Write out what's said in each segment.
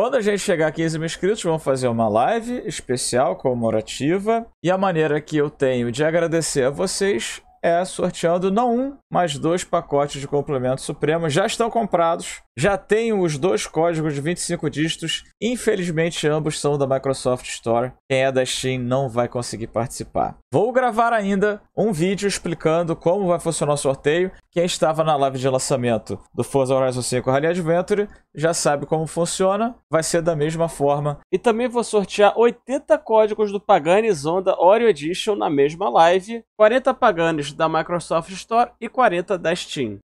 Quando a gente chegar a 15 mil inscritos, vamos fazer uma live especial, comemorativa. E a maneira que eu tenho de agradecer a vocês é sorteando não um, mas dois pacotes de complemento supremo. Já estão comprados já tenho os dois códigos de 25 dígitos. Infelizmente, ambos são da Microsoft Store. Quem é da Steam não vai conseguir participar. Vou gravar ainda um vídeo explicando como vai funcionar o sorteio. Quem estava na live de lançamento do Forza Horizon 5 Rally Adventure já sabe como funciona. Vai ser da mesma forma. E também vou sortear 80 códigos do Pagani Zonda Oreo Edition na mesma live. 40 Paganes da Microsoft Store e 40 da Steam.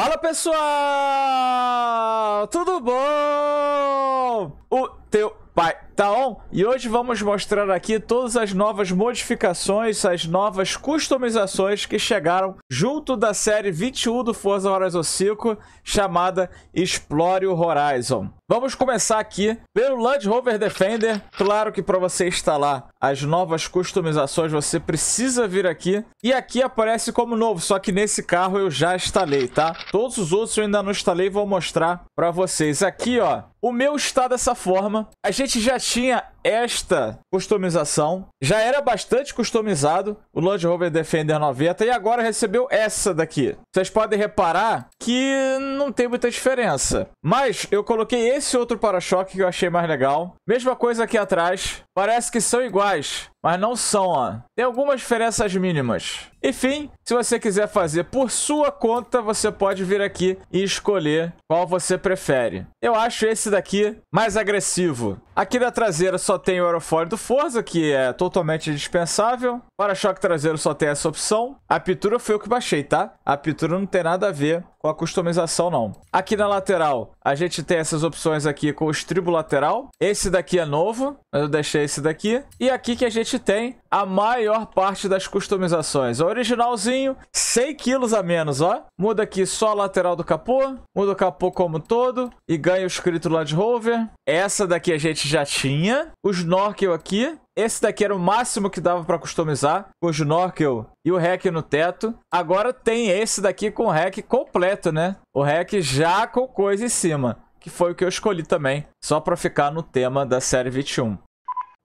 Fala pessoal, tudo bom? O teu pai tá on? E hoje vamos mostrar aqui todas as novas modificações, as novas customizações que chegaram junto da série 21 do Forza Horizon 5, chamada Explore o Horizon. Vamos começar aqui pelo Land Rover Defender. Claro que para você instalar as novas customizações, você precisa vir aqui. E aqui aparece como novo, só que nesse carro eu já instalei, tá? Todos os outros eu ainda não instalei, vou mostrar para vocês. Aqui, ó, o meu está dessa forma. A gente já 她。esta customização. Já era bastante customizado o Land Rover Defender 90 e agora recebeu essa daqui. Vocês podem reparar que não tem muita diferença. Mas eu coloquei esse outro para-choque que eu achei mais legal. Mesma coisa aqui atrás. Parece que são iguais, mas não são, ó. Tem algumas diferenças mínimas. Enfim, se você quiser fazer por sua conta, você pode vir aqui e escolher qual você prefere. Eu acho esse daqui mais agressivo. Aqui na traseira só tem o aerofólio do Forza, que é totalmente dispensável. Para-choque traseiro só tem essa opção. A pintura foi eu que baixei, tá? A pintura não tem nada a ver com a customização, não. Aqui na lateral, a gente tem essas opções aqui com o estribo lateral. Esse daqui é novo, mas eu deixei esse daqui. E aqui que a gente tem a maior parte das customizações. O originalzinho, 100 quilos a menos, ó. Muda aqui só a lateral do capô, muda o capô como todo e ganha o escrito Land Rover. Essa daqui a gente já tinha o snorkel aqui. Esse daqui era o máximo que dava para customizar, o snorkel e o rack no teto. Agora tem esse daqui com o rack completo, né? O rack já com coisa em cima, que foi o que eu escolhi também, só para ficar no tema da série 21.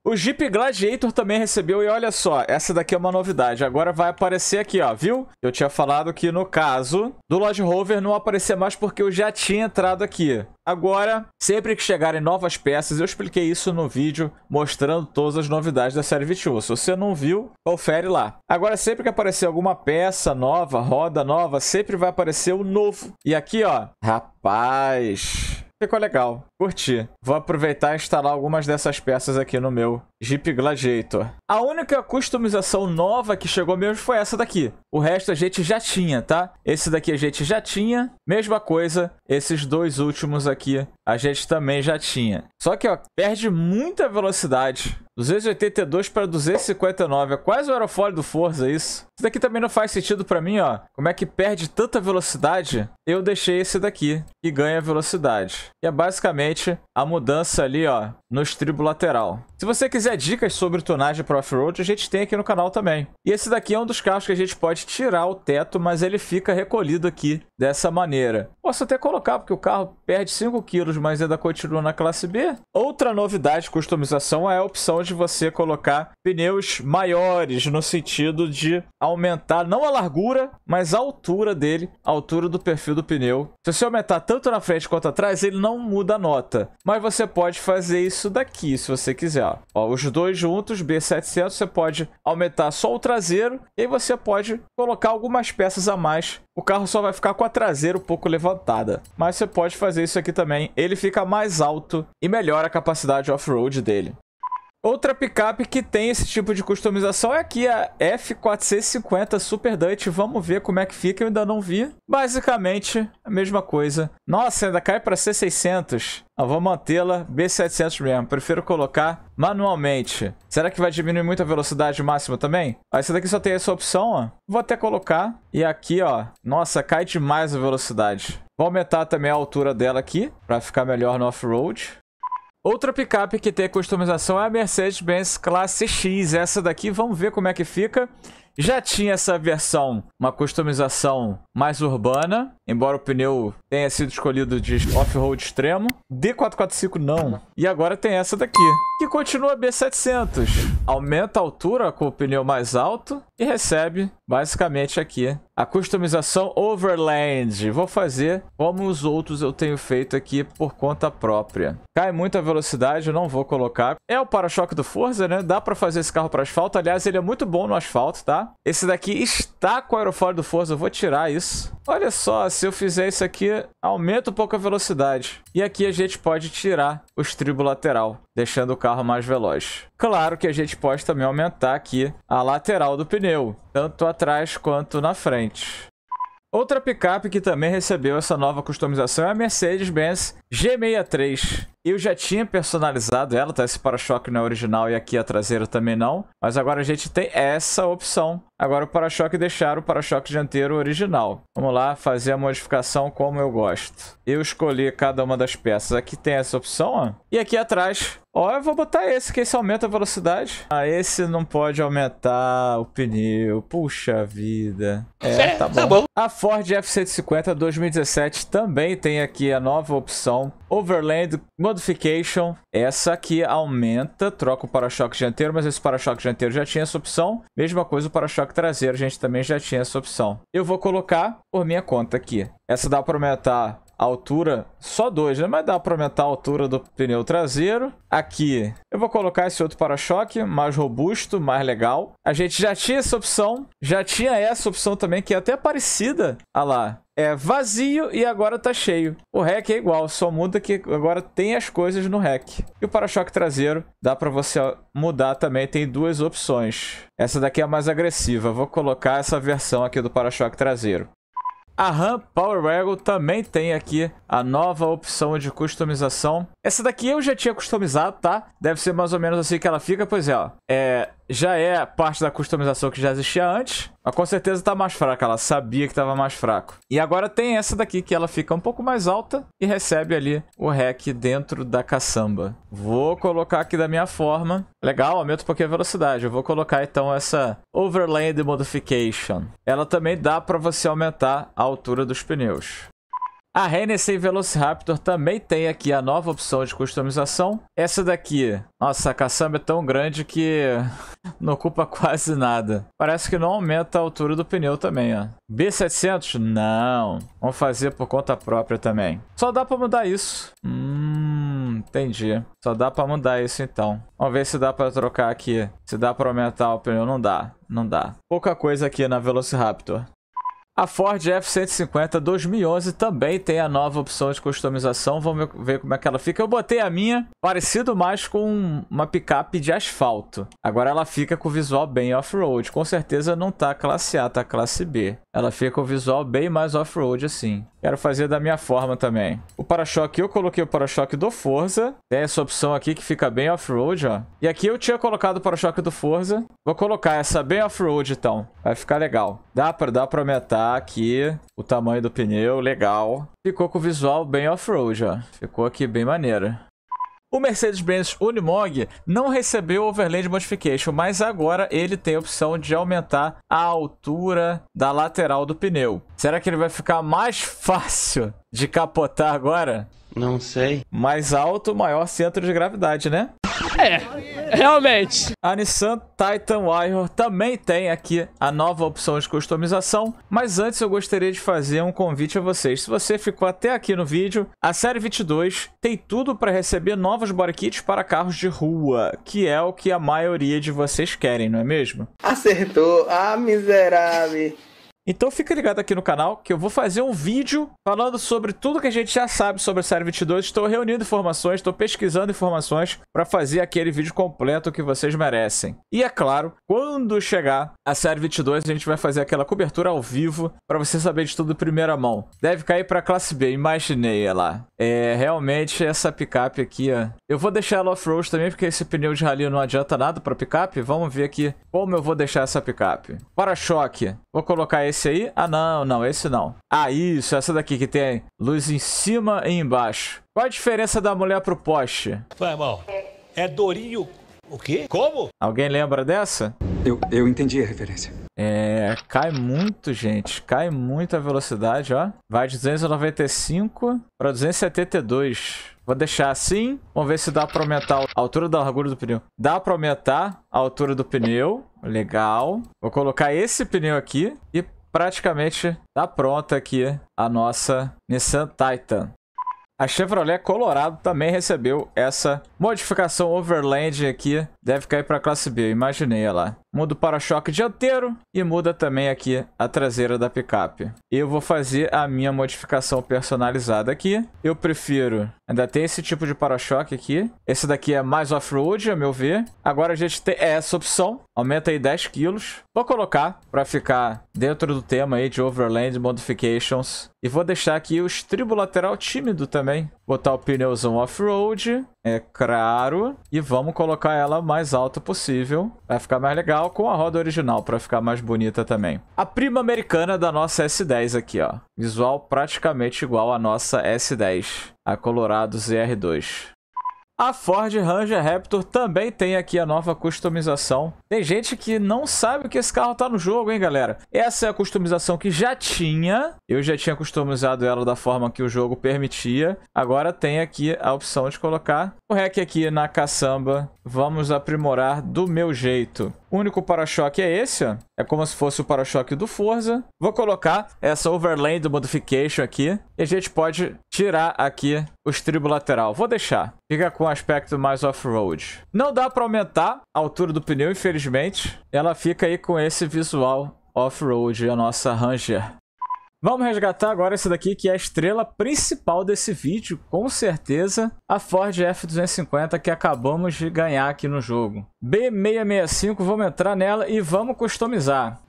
O Jeep Gladiator também recebeu, e olha só, essa daqui é uma novidade. Agora vai aparecer aqui, ó, viu? Eu tinha falado que no caso do Lodge Rover não aparecer mais porque eu já tinha entrado aqui. Agora, sempre que chegarem novas peças, eu expliquei isso no vídeo mostrando todas as novidades da série 21. Se você não viu, confere lá. Agora, sempre que aparecer alguma peça nova, roda nova, sempre vai aparecer o um novo. E aqui, ó, rapaz... Ficou legal, curti. Vou aproveitar e instalar algumas dessas peças aqui no meu Jeep Gladiator. A única customização nova que chegou mesmo foi essa daqui. O resto a gente já tinha, tá? Esse daqui a gente já tinha. Mesma coisa, esses dois últimos aqui a gente também já tinha. Só que, ó, perde muita velocidade 282 para 259. É quase o aerofólio do Forza isso. Isso daqui também não faz sentido para mim, ó. Como é que perde tanta velocidade? Eu deixei esse daqui e ganha velocidade. E é basicamente a mudança ali, ó, no estribo lateral. Se você quiser dicas sobre tonagem para off-road, a gente tem aqui no canal também. E esse daqui é um dos carros que a gente pode tirar o teto, mas ele fica recolhido aqui dessa maneira. Posso até colocar, porque o carro perde 5 kg, mas ainda continua na classe B. Outra novidade de customização é a opção de você colocar pneus maiores, no sentido de aumentar não a largura, mas a altura dele, a altura do perfil do pneu. Se você aumentar tanto na frente quanto atrás, ele não muda a nota. Mas você pode fazer isso daqui, se você quiser. Ó, os dois juntos, B700, você pode aumentar só o traseiro e aí você pode colocar algumas peças a mais. O carro só vai ficar com a traseira um pouco levantada. Mas você pode fazer isso aqui também. Ele fica mais alto e melhora a capacidade off-road dele. Outra picape que tem esse tipo de customização é aqui a F450 Super Dutch. Vamos ver como é que fica, eu ainda não vi. Basicamente, a mesma coisa. Nossa, ainda cai para C600. Eu vou mantê-la B700 mesmo, prefiro colocar manualmente. Será que vai diminuir muito a velocidade máxima também? Ó, ah, essa daqui só tem essa opção, ó. Vou até colocar. E aqui, ó. Nossa, cai demais a velocidade. Vou aumentar também a altura dela aqui, para ficar melhor no off-road. Outra picape que tem customização é a Mercedes-Benz Classe X. Essa daqui, vamos ver como é que fica. Já tinha essa versão, uma customização mais urbana, embora o pneu tenha sido escolhido de off-road extremo. D445 não. E agora tem essa daqui, que continua B700. Aumenta a altura com o pneu mais alto e recebe basicamente aqui a customização Overland. Vou fazer como os outros eu tenho feito aqui por conta própria. Cai muito a velocidade, eu não vou colocar. É o para-choque do Forza, né? Dá pra fazer esse carro para asfalto. Aliás, ele é muito bom no asfalto, tá? Esse daqui está com o aerofólio do Forza, eu vou tirar isso. Olha só, se eu fizer isso aqui, aumenta um pouco a velocidade. E aqui a gente pode tirar o estribo lateral, deixando o carro mais veloz. Claro que a gente pode também aumentar aqui a lateral do pneu, tanto atrás quanto na frente. Outra picape que também recebeu essa nova customização é a Mercedes-Benz G63. Eu já tinha personalizado ela, tá? Esse para-choque não é original e aqui a traseira também não. Mas agora a gente tem essa opção. Agora o para-choque deixar o para-choque dianteiro original. Vamos lá fazer a modificação como eu gosto. Eu escolhi cada uma das peças. Aqui tem essa opção, ó. E aqui atrás Ó, eu vou botar esse, que esse aumenta a velocidade. Ah, esse não pode aumentar o pneu. Puxa vida. É, é tá, tá bom. Tá bom. A Ford F-150 2017 também tem aqui a nova opção. Overland Modification. Essa aqui aumenta, troca o para-choque dianteiro, mas esse para-choque dianteiro já tinha essa opção. Mesma coisa o para-choque traseiro, a gente também já tinha essa opção. Eu vou colocar por minha conta aqui. Essa dá para aumentar a altura, só dois, né? Mas dá para aumentar a altura do pneu traseiro. Aqui, eu vou colocar esse outro para-choque, mais robusto, mais legal. A gente já tinha essa opção, já tinha essa opção também, que é até parecida. Olha lá, é vazio e agora tá cheio. O rack é igual, só muda que agora tem as coisas no rack. E o para-choque traseiro dá para você mudar também, tem duas opções. Essa daqui é a mais agressiva, vou colocar essa versão aqui do para-choque traseiro. A RAM Power Wagon também tem aqui a nova opção de customização. Essa daqui eu já tinha customizado, tá? Deve ser mais ou menos assim que ela fica, pois é, ó. É, já é parte da customização que já existia antes. Mas com certeza tá mais fraca, ela sabia que tava mais fraco. E agora tem essa daqui que ela fica um pouco mais alta e recebe ali o hack dentro da caçamba. Vou colocar aqui da minha forma. Legal, aumenta um pouquinho a velocidade. Eu vou colocar então essa Overland Modification. Ela também dá para você aumentar a altura dos pneus. A Hennessy Velociraptor também tem aqui a nova opção de customização. Essa daqui, nossa, a caçamba é tão grande que não ocupa quase nada. Parece que não aumenta a altura do pneu também, ó. B700? Não. Vamos fazer por conta própria também. Só dá pra mudar isso. Hum, entendi. Só dá pra mudar isso então. Vamos ver se dá pra trocar aqui. Se dá pra aumentar o pneu, não dá. Não dá. Pouca coisa aqui na Velociraptor. A Ford F-150 2011 também tem a nova opção de customização, vamos ver como é que ela fica. Eu botei a minha, parecido mais com uma picape de asfalto. Agora ela fica com o visual bem off-road, com certeza não tá classe A, tá classe B. Ela fica com o visual bem mais off-road assim. Quero fazer da minha forma também. O para-choque, eu coloquei o para-choque do Forza. Tem essa opção aqui que fica bem off-road, ó. E aqui eu tinha colocado o para-choque do Forza. Vou colocar essa bem off-road então, vai ficar legal. Dá pra, dá pra aumentar aqui o tamanho do pneu, legal. Ficou com o visual bem off-road, ó. Ficou aqui bem maneiro. O Mercedes-Benz Unimog não recebeu Overland Modification, mas agora ele tem a opção de aumentar a altura da lateral do pneu. Será que ele vai ficar mais fácil de capotar agora? Não sei. Mais alto, maior centro de gravidade, né? É, realmente. A Nissan Titan Warrior também tem aqui a nova opção de customização, mas antes eu gostaria de fazer um convite a vocês. Se você ficou até aqui no vídeo, a série 22 tem tudo para receber novos body kits para carros de rua, que é o que a maioria de vocês querem, não é mesmo? Acertou, ah miserável. Então fica ligado aqui no canal que eu vou fazer um vídeo falando sobre tudo que a gente já sabe sobre a série 22. Estou reunindo informações, estou pesquisando informações para fazer aquele vídeo completo que vocês merecem. E é claro, quando chegar a série 22, a gente vai fazer aquela cobertura ao vivo para você saber de tudo de primeira mão. Deve cair para classe B, imaginei ela. É, realmente essa picape aqui, ó. Eu vou deixar ela off-road também porque esse pneu de rally não adianta nada para picape. Vamos ver aqui como eu vou deixar essa picape. Para-choque, vou colocar esse esse aí? Ah, não, não, esse não. Ah, isso, essa daqui que tem luz em cima e embaixo. Qual a diferença da mulher pro poste? Ué, irmão, é Dorinho... O quê? Como? Alguém lembra dessa? Eu, eu entendi a referência. É, cai muito, gente. Cai muito a velocidade, ó. Vai de 295 para 272. Vou deixar assim. Vamos ver se dá para aumentar a altura da largura do pneu. Dá para aumentar a altura do pneu. Legal. Vou colocar esse pneu aqui e praticamente tá pronta aqui a nossa Nissan Titan. A Chevrolet Colorado também recebeu essa modificação Overland aqui. Deve cair para classe B, imaginei lá. Muda o para-choque dianteiro e muda também aqui a traseira da picape. Eu vou fazer a minha modificação personalizada aqui. Eu prefiro... Ainda tem esse tipo de para-choque aqui. Esse daqui é mais off-road, a meu ver. Agora a gente tem é essa opção. Aumenta aí 10 quilos. Vou colocar para ficar dentro do tema aí de Overland Modifications. E vou deixar aqui o estribo lateral tímido também. Botar o pneuzão off-road, é claro. E vamos colocar ela mais alta possível. Vai ficar mais legal com a roda original para ficar mais bonita também. A prima americana da nossa S10 aqui, ó. Visual praticamente igual à nossa S10. A Colorado ZR2. A Ford Ranger Raptor também tem aqui a nova customização. Tem gente que não sabe que esse carro tá no jogo, hein, galera? Essa é a customização que já tinha. Eu já tinha customizado ela da forma que o jogo permitia. Agora tem aqui a opção de colocar o REC aqui na caçamba. Vamos aprimorar do meu jeito. O único para-choque é esse, ó. É como se fosse o para-choque do Forza. Vou colocar essa Overland Modification aqui. E a gente pode tirar aqui o estribo lateral. Vou deixar. Fica com o aspecto mais off-road. Não dá para aumentar a altura do pneu, infelizmente. Ela fica aí com esse visual off-road, a nossa Ranger. Vamos resgatar agora esse daqui que é a estrela principal desse vídeo, com certeza, a Ford F250 que acabamos de ganhar aqui no jogo. B665, vamos entrar nela e vamos customizar.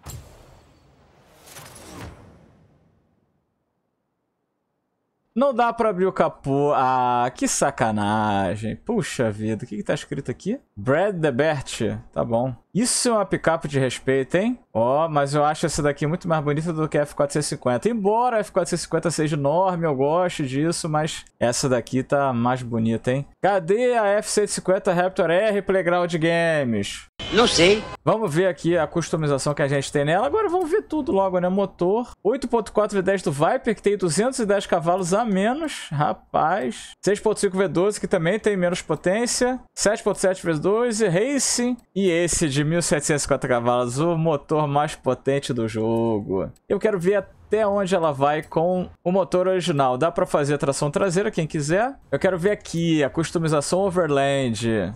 Não dá pra abrir o capô. Ah, que sacanagem. Puxa vida, o que, que tá escrito aqui? Brad the Bert. Tá bom. Isso é uma picape de respeito, hein? Ó, oh, mas eu acho essa daqui muito mais bonita do que a F450. Embora a F450 seja enorme, eu gosto disso, mas essa daqui tá mais bonita, hein? Cadê a F150 Raptor R Playground Games? Não sei. Vamos ver aqui a customização que a gente tem nela. Agora vamos ver tudo logo, né? Motor. 8.4 V10 do Viper, que tem 210 cavalos a menos. Rapaz. 6.5 V12, que também tem menos potência. 7.7 V12, Racing. E esse de 1.750 cavalos, o motor mais potente do jogo. Eu quero ver até onde ela vai com o motor original. Dá pra fazer tração traseira, quem quiser. Eu quero ver aqui a customização Overland.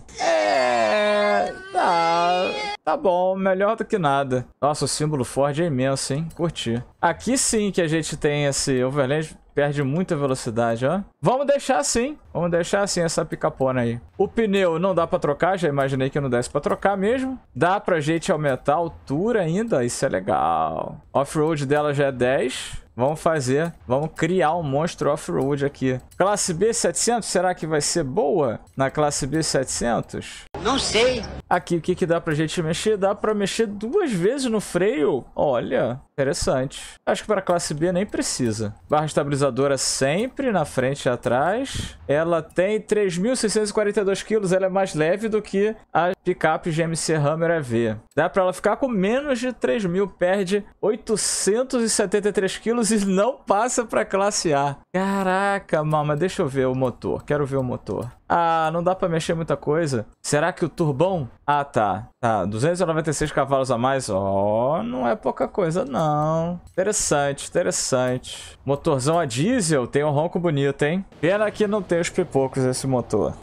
Tá bom, melhor do que nada. Nossa, o símbolo Ford é imenso, hein? Curti. Aqui sim que a gente tem esse overlay perde muita velocidade, ó. Vamos deixar assim. Vamos deixar assim essa picapona aí. O pneu não dá pra trocar, já imaginei que não desse pra trocar mesmo. Dá pra gente aumentar a altura ainda, isso é legal. Off-road dela já é 10. Vamos fazer, vamos criar um monstro off-road aqui. Classe B700, será que vai ser boa na classe B700? Não sei. Aqui, o que, que dá pra gente mexer? Dá pra mexer duas vezes no freio? Olha, interessante. Acho que pra classe B nem precisa. Barra estabilizadora lutadora sempre na frente e atrás. Ela tem 3.642 quilos, ela é mais leve do que a picape GMC Hammer EV. Dá pra ela ficar com menos de 3.000, perde 873 quilos e não passa pra classe A. Caraca, mama, deixa eu ver o motor, quero ver o motor. Ah, não dá pra mexer muita coisa. Será que o turbão... Ah, tá. Tá, 296 cavalos a mais. Ó, oh, não é pouca coisa, não. Interessante, interessante. Motorzão a diesel tem um ronco bonito, hein? Pena que não tem os pipocos esse motor.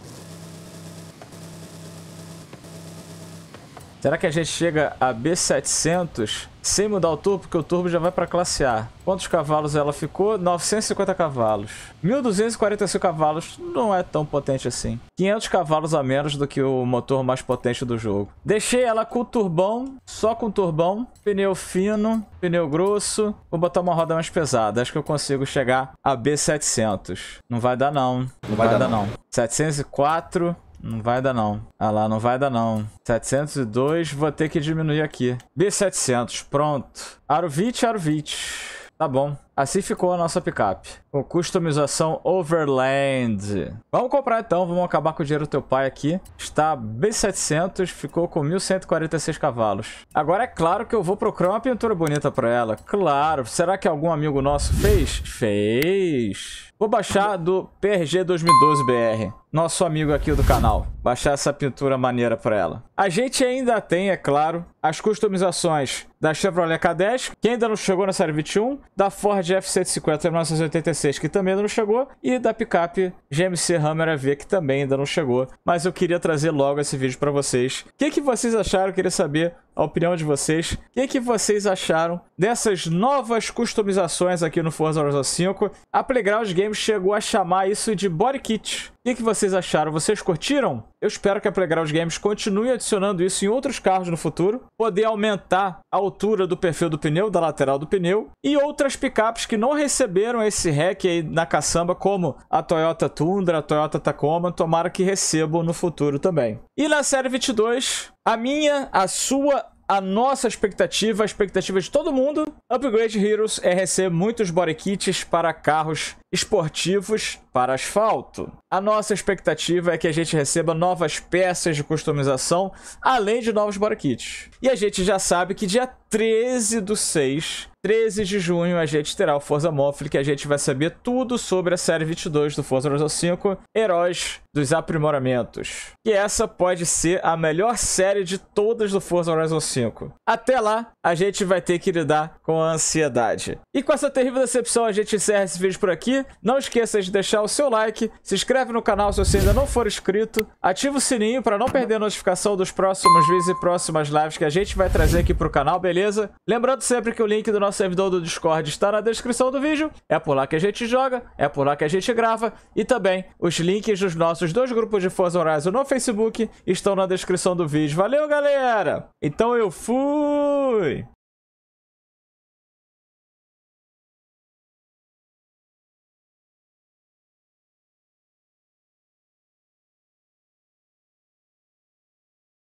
Será que a gente chega a B700 sem mudar o turbo? Porque o turbo já vai para classe A. Quantos cavalos ela ficou? 950 cavalos. 1.245 cavalos não é tão potente assim. 500 cavalos a menos do que o motor mais potente do jogo. Deixei ela com o turbão, só com o turbão. Pneu fino, pneu grosso. Vou botar uma roda mais pesada. Acho que eu consigo chegar a B700. Não vai dar não. Não, não vai, vai, dar, dar não. não. 704... Não vai dar não. Ah lá, não vai dar não. 702, vou ter que diminuir aqui. B700, pronto. Aro 20, aro 20. Tá bom. Assim ficou a nossa picape. Com customização Overland. Vamos comprar então. Vamos acabar com o dinheiro do teu pai aqui. Está B700. Ficou com 1.146 cavalos. Agora é claro que eu vou procurar uma pintura bonita para ela. Claro. Será que algum amigo nosso fez? Fez. Vou baixar do PRG 2012BR, nosso amigo aqui do canal. Baixar essa pintura maneira pra ela. A gente ainda tem, é claro, as customizações da Chevrolet K10, que ainda não chegou na série 21, da Ford F-150 1986, que também ainda não chegou, e da picape GMC Hammer AV, que também ainda não chegou. Mas eu queria trazer logo esse vídeo pra vocês. O que, que vocês acharam? Eu queria saber a opinião de vocês. O que, é que, vocês acharam dessas novas customizações aqui no Forza Horizon 5? A Playground Games chegou a chamar isso de body kit. E o que vocês acharam? Vocês curtiram? Eu espero que a Playground Games continue adicionando isso em outros carros no futuro, poder aumentar a altura do perfil do pneu, da lateral do pneu, e outras picapes que não receberam esse hack aí na caçamba, como a Toyota Tundra, a Toyota Tacoma, tomara que recebam no futuro também. E na série 22, a minha, a sua, a nossa expectativa, a expectativa de todo mundo, Upgrade Heroes RC, muitos body kits para carros esportivos para asfalto. A nossa expectativa é que a gente receba novas peças de customização, além de novos body kits. E a gente já sabe que dia 13 do 6, 13 de junho, a gente terá o Forza Mofle, que a gente vai saber tudo sobre a série 22 do Forza Horizon 5, Heróis dos Aprimoramentos. E essa pode ser a melhor série de todas do Forza Horizon 5. Até lá, a gente vai ter que lidar com a ansiedade. E com essa terrível decepção, a gente encerra esse vídeo por aqui. Não esqueça de deixar o seu like, se inscreve no canal se você ainda não for inscrito, ativa o sininho para não perder a notificação dos próximos vídeos e próximas lives que a gente vai trazer aqui pro canal, beleza? Lembrando sempre que o link do nosso servidor do Discord está na descrição do vídeo, é por lá que a gente joga, é por lá que a gente grava e também os links dos nossos dois grupos de Forza Horizon no Facebook estão na descrição do vídeo. Valeu, galera! Então eu fui!